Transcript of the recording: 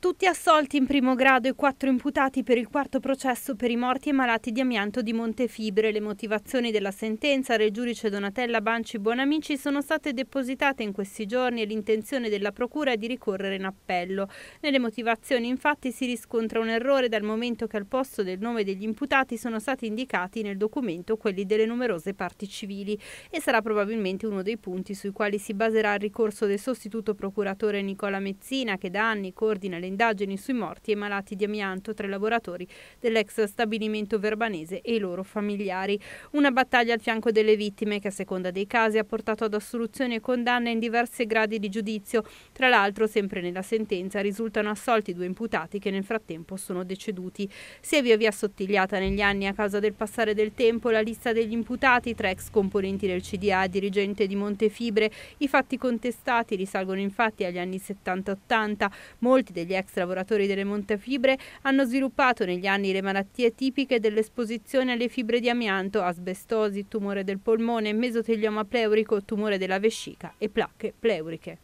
Tutti assolti in primo grado e quattro imputati per il quarto processo per i morti e malati di amianto di Montefibre. Le motivazioni della sentenza del giudice Donatella Banci Buonamici sono state depositate in questi giorni e l'intenzione della Procura è di ricorrere in appello. Nelle motivazioni infatti si riscontra un errore dal momento che al posto del nome degli imputati sono stati indicati nel documento quelli delle numerose parti civili e sarà probabilmente uno dei punti sui quali si baserà il ricorso del sostituto procuratore Nicola Mezzina che da anni coordina le indagini sui morti e malati di amianto tra i lavoratori dell'ex stabilimento verbanese e i loro familiari. Una battaglia al fianco delle vittime che a seconda dei casi ha portato ad assoluzioni e condanne in diversi gradi di giudizio. Tra l'altro, sempre nella sentenza, risultano assolti due imputati che nel frattempo sono deceduti. Si è via via sottigliata negli anni a causa del passare del tempo la lista degli imputati tra ex componenti del CDA e dirigente di Montefibre. I fatti contestati risalgono infatti agli anni 70-80. Molti degli ex ex lavoratori delle montefibre, hanno sviluppato negli anni le malattie tipiche dell'esposizione alle fibre di amianto, asbestosi, tumore del polmone, mesotelioma pleurico, tumore della vescica e placche pleuriche.